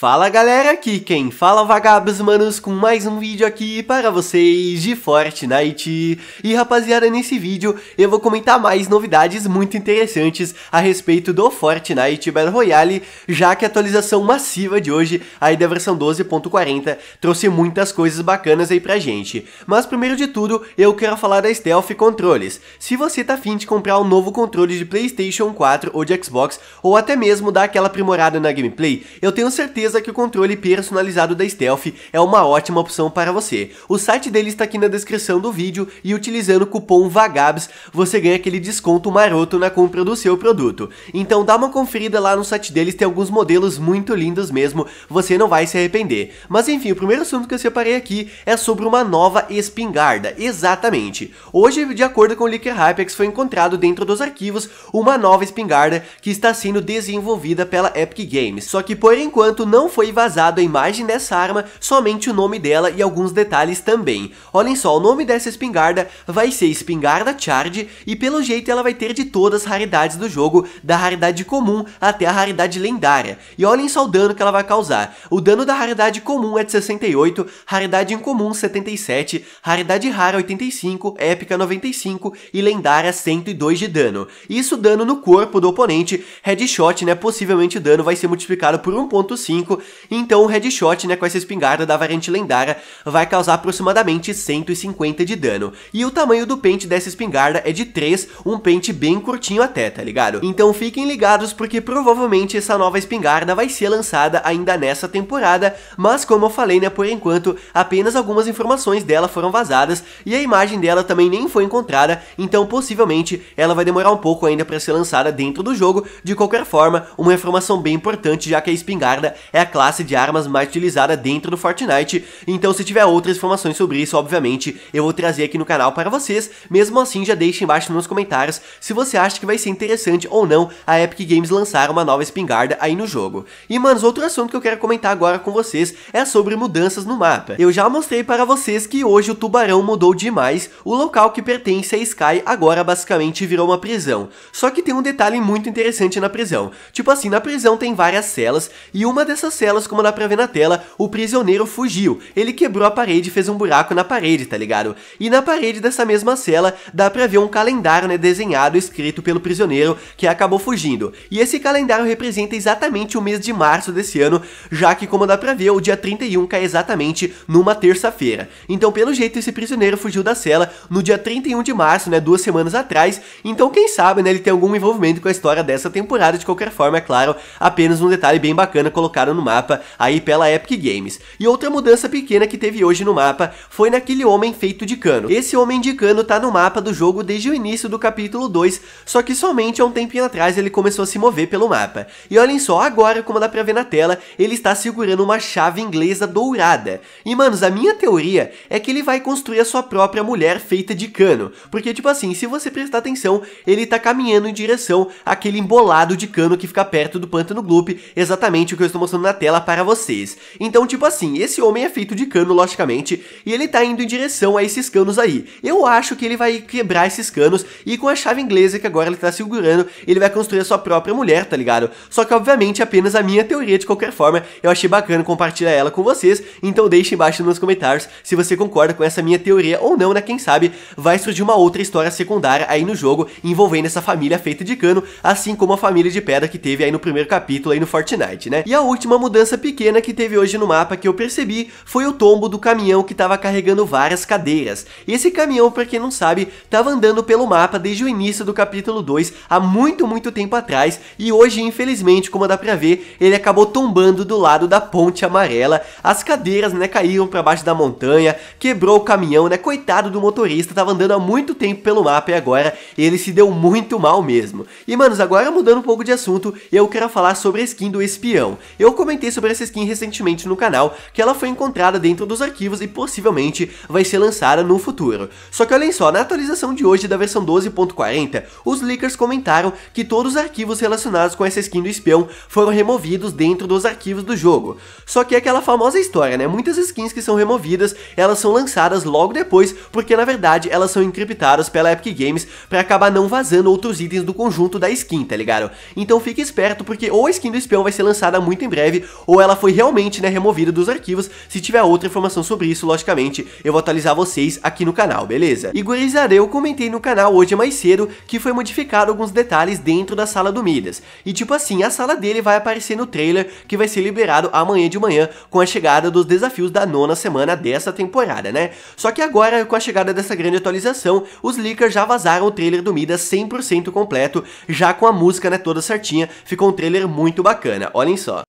Fala galera, aqui quem fala é vagabos manos com mais um vídeo aqui para vocês de Fortnite E rapaziada, nesse vídeo eu vou comentar mais novidades muito interessantes a respeito do Fortnite Battle Royale Já que a atualização massiva de hoje, aí da versão 12.40, trouxe muitas coisas bacanas aí pra gente Mas primeiro de tudo, eu quero falar da Stealth Controles Se você tá afim de comprar um novo controle de Playstation 4 ou de Xbox Ou até mesmo dar aquela aprimorada na gameplay, eu tenho certeza certeza que o controle personalizado da Stealth é uma ótima opção para você. O site dele está aqui na descrição do vídeo e utilizando o cupom VAGABS você ganha aquele desconto maroto na compra do seu produto. Então dá uma conferida lá no site deles, tem alguns modelos muito lindos mesmo, você não vai se arrepender. Mas enfim, o primeiro assunto que eu separei aqui é sobre uma nova espingarda, exatamente. Hoje, de acordo com o Licker Hypex, foi encontrado dentro dos arquivos uma nova espingarda que está sendo desenvolvida pela Epic Games. Só que por enquanto não não foi vazado a imagem dessa arma, somente o nome dela e alguns detalhes também. Olhem só, o nome dessa espingarda vai ser Espingarda Charge e pelo jeito ela vai ter de todas as raridades do jogo, da raridade comum até a raridade lendária. E olhem só o dano que ela vai causar. O dano da raridade comum é de 68, raridade incomum 77, raridade rara 85, épica 95 e lendária 102 de dano. Isso dano no corpo do oponente, headshot, né, possivelmente o dano vai ser multiplicado por 1.5 5, então o headshot né, com essa espingarda da variante lendária vai causar aproximadamente 150 de dano. E o tamanho do pente dessa espingarda é de 3, um pente bem curtinho até, tá ligado? Então fiquem ligados porque provavelmente essa nova espingarda vai ser lançada ainda nessa temporada, mas como eu falei, né, por enquanto apenas algumas informações dela foram vazadas e a imagem dela também nem foi encontrada, então possivelmente ela vai demorar um pouco ainda para ser lançada dentro do jogo. De qualquer forma, uma informação bem importante já que a espingarda é a classe de armas mais utilizada dentro do Fortnite, então se tiver outras informações sobre isso, obviamente, eu vou trazer aqui no canal para vocês, mesmo assim já deixe embaixo nos comentários se você acha que vai ser interessante ou não a Epic Games lançar uma nova espingarda aí no jogo. E manos, outro assunto que eu quero comentar agora com vocês é sobre mudanças no mapa. Eu já mostrei para vocês que hoje o Tubarão mudou demais, o local que pertence a Sky agora basicamente virou uma prisão. Só que tem um detalhe muito interessante na prisão, tipo assim, na prisão tem várias celas e uma dessas dessas celas, como dá pra ver na tela, o prisioneiro fugiu. Ele quebrou a parede e fez um buraco na parede, tá ligado? E na parede dessa mesma cela, dá pra ver um calendário, né, desenhado, escrito pelo prisioneiro que acabou fugindo. E esse calendário representa exatamente o mês de março desse ano, já que, como dá pra ver, o dia 31 cai exatamente numa terça-feira. Então, pelo jeito, esse prisioneiro fugiu da cela no dia 31 de março, né, duas semanas atrás. Então, quem sabe, né, ele tem algum envolvimento com a história dessa temporada, de qualquer forma, é claro, apenas um detalhe bem bacana colocado colocaram no mapa aí pela Epic Games. E outra mudança pequena que teve hoje no mapa foi naquele homem feito de cano. Esse homem de cano tá no mapa do jogo desde o início do capítulo 2, só que somente há um tempinho atrás ele começou a se mover pelo mapa. E olhem só, agora como dá pra ver na tela, ele está segurando uma chave inglesa dourada. E manos, a minha teoria é que ele vai construir a sua própria mulher feita de cano, porque tipo assim, se você prestar atenção, ele tá caminhando em direção àquele embolado de cano que fica perto do pântano Gloop, exatamente o que eu estou mostrando na tela para vocês. Então, tipo assim, esse homem é feito de cano, logicamente, e ele tá indo em direção a esses canos aí. Eu acho que ele vai quebrar esses canos e com a chave inglesa que agora ele tá segurando, ele vai construir a sua própria mulher, tá ligado? Só que, obviamente, apenas a minha teoria de qualquer forma, eu achei bacana compartilhar ela com vocês, então deixe embaixo nos comentários se você concorda com essa minha teoria ou não, né? Quem sabe vai surgir uma outra história secundária aí no jogo envolvendo essa família feita de cano, assim como a família de pedra que teve aí no primeiro capítulo aí no Fortnite, né? E a última última mudança pequena que teve hoje no mapa que eu percebi foi o tombo do caminhão que estava carregando várias cadeiras. Esse caminhão, para quem não sabe, estava andando pelo mapa desde o início do capítulo 2, há muito, muito tempo atrás, e hoje, infelizmente, como dá pra ver, ele acabou tombando do lado da ponte amarela. As cadeiras, né, caíram para baixo da montanha, quebrou o caminhão, né, coitado do motorista, estava andando há muito tempo pelo mapa e agora ele se deu muito mal mesmo. E, manos, agora mudando um pouco de assunto, eu quero falar sobre a skin do espião. Eu comentei sobre essa skin recentemente no canal, que ela foi encontrada dentro dos arquivos e possivelmente vai ser lançada no futuro. Só que olhem só, na atualização de hoje da versão 12.40, os leakers comentaram que todos os arquivos relacionados com essa skin do espião foram removidos dentro dos arquivos do jogo. Só que é aquela famosa história, né? Muitas skins que são removidas, elas são lançadas logo depois, porque na verdade elas são encriptadas pela Epic Games para acabar não vazando outros itens do conjunto da skin, tá ligado? Então fique esperto porque ou a skin do espião vai ser lançada muito em breve, breve, ou ela foi realmente né, removida dos arquivos. Se tiver outra informação sobre isso, logicamente, eu vou atualizar vocês aqui no canal, beleza? E gurizada, eu comentei no canal hoje mais cedo que foi modificado alguns detalhes dentro da sala do Midas. E tipo assim, a sala dele vai aparecer no trailer que vai ser liberado amanhã de manhã com a chegada dos desafios da nona semana dessa temporada, né? Só que agora, com a chegada dessa grande atualização, os leakers já vazaram o trailer do Midas 100% completo, já com a música né, toda certinha, ficou um trailer muito bacana, olhem só.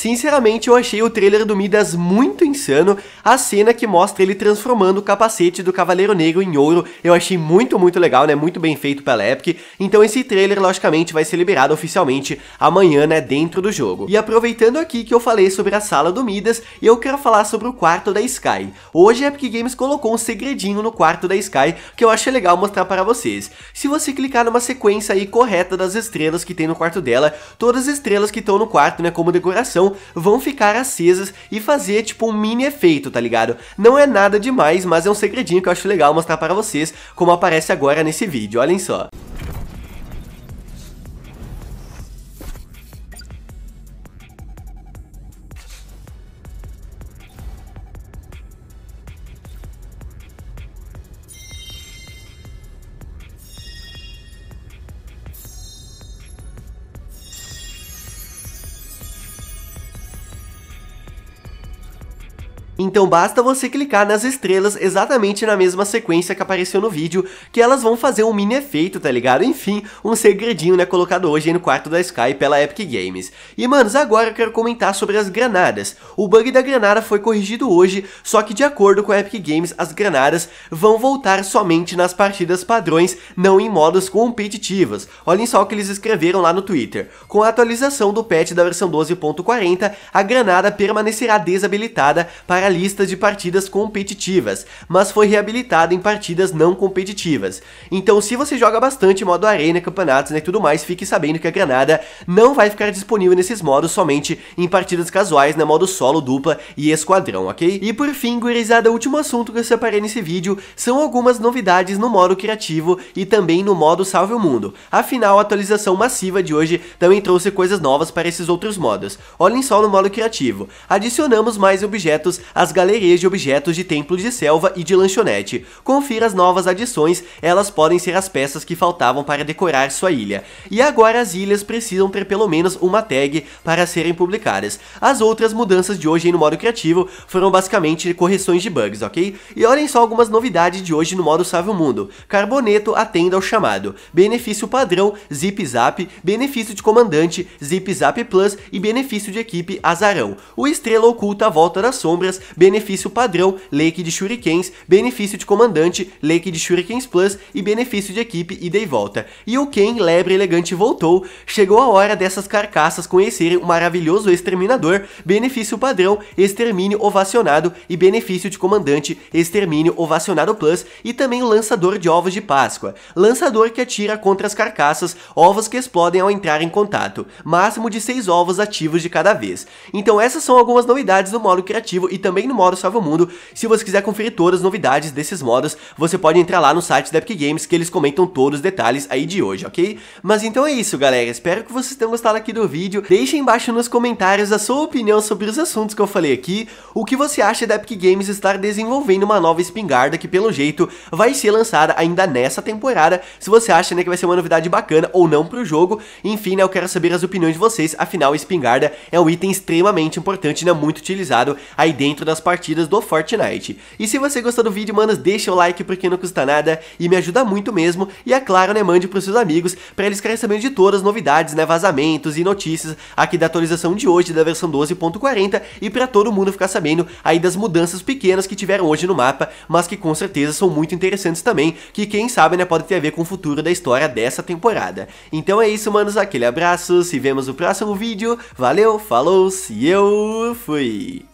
Sinceramente, eu achei o trailer do Midas muito insano, a cena que mostra ele transformando o capacete do Cavaleiro Negro em ouro, eu achei muito, muito legal, né, muito bem feito pela Epic, então esse trailer, logicamente, vai ser liberado oficialmente amanhã, né, dentro do jogo. E aproveitando aqui que eu falei sobre a sala do Midas, eu quero falar sobre o quarto da Sky. Hoje a Epic Games colocou um segredinho no quarto da Sky, que eu achei legal mostrar para vocês. Se você clicar numa sequência aí correta das estrelas que tem no quarto dela, todas as estrelas que estão no quarto, né, como decoração, vão ficar acesas e fazer tipo um mini efeito, tá ligado? Não é nada demais, mas é um segredinho que eu acho legal mostrar para vocês como aparece agora nesse vídeo, olhem só. Então basta você clicar nas estrelas exatamente na mesma sequência que apareceu no vídeo, que elas vão fazer um mini efeito, tá ligado? Enfim, um segredinho, né, colocado hoje no quarto da Sky pela Epic Games. E, manos, agora eu quero comentar sobre as granadas. O bug da granada foi corrigido hoje, só que de acordo com a Epic Games, as granadas vão voltar somente nas partidas padrões, não em modos competitivos. Olhem só o que eles escreveram lá no Twitter. Com a atualização do patch da versão 12.40, a granada permanecerá desabilitada para lista de partidas competitivas, mas foi reabilitada em partidas não competitivas. Então, se você joga bastante modo arena, campeonatos né, e tudo mais, fique sabendo que a granada não vai ficar disponível nesses modos somente em partidas casuais, né, modo solo, dupla e esquadrão, ok? E por fim, gurizada, o último assunto que eu separei nesse vídeo são algumas novidades no modo criativo e também no modo salve o mundo. Afinal, a atualização massiva de hoje também trouxe coisas novas para esses outros modos. Olhem só no modo criativo. Adicionamos mais objetos a as galerias de objetos de templos de selva e de lanchonete. Confira as novas adições, elas podem ser as peças que faltavam para decorar sua ilha. E agora as ilhas precisam ter pelo menos uma tag para serem publicadas. As outras mudanças de hoje no modo criativo foram basicamente correções de bugs, ok? E olhem só algumas novidades de hoje no modo Salve o Mundo. Carboneto atenda ao chamado. Benefício padrão, zip zap. Benefício de comandante, zip zap plus. E benefício de equipe, azarão. O Estrela oculta a volta das sombras benefício padrão, Lake de Shurikens, benefício de comandante, Lake de Shurikens Plus e benefício de equipe ida e volta. E o Ken, lebre elegante, voltou. Chegou a hora dessas carcaças conhecerem o maravilhoso exterminador, benefício padrão, extermínio ovacionado e benefício de comandante, extermínio ovacionado plus e também o lançador de ovos de Páscoa. Lançador que atira contra as carcaças ovos que explodem ao entrar em contato, máximo de 6 ovos ativos de cada vez. Então essas são algumas novidades do modo criativo e também também no modo Salva o Mundo. Se você quiser conferir todas as novidades desses modos, você pode entrar lá no site da Epic Games que eles comentam todos os detalhes aí de hoje, ok? Mas então é isso, galera. Espero que vocês tenham gostado aqui do vídeo. Deixe embaixo nos comentários a sua opinião sobre os assuntos que eu falei aqui, o que você acha da Epic Games estar desenvolvendo uma nova espingarda que, pelo jeito, vai ser lançada ainda nessa temporada, se você acha né, que vai ser uma novidade bacana ou não pro jogo. Enfim, né, eu quero saber as opiniões de vocês, afinal, a espingarda é um item extremamente importante, né, muito utilizado aí dentro dentro das partidas do Fortnite. E se você gostou do vídeo, manos, deixa o like porque não custa nada e me ajuda muito mesmo. E é claro, né, mande pros seus amigos para eles ficarem sabendo de todas as novidades, né, vazamentos e notícias aqui da atualização de hoje da versão 12.40 e para todo mundo ficar sabendo aí das mudanças pequenas que tiveram hoje no mapa, mas que com certeza são muito interessantes também, que quem sabe, né, pode ter a ver com o futuro da história dessa temporada. Então é isso, manos, aquele abraço, se vemos no próximo vídeo, valeu, falou, se eu fui!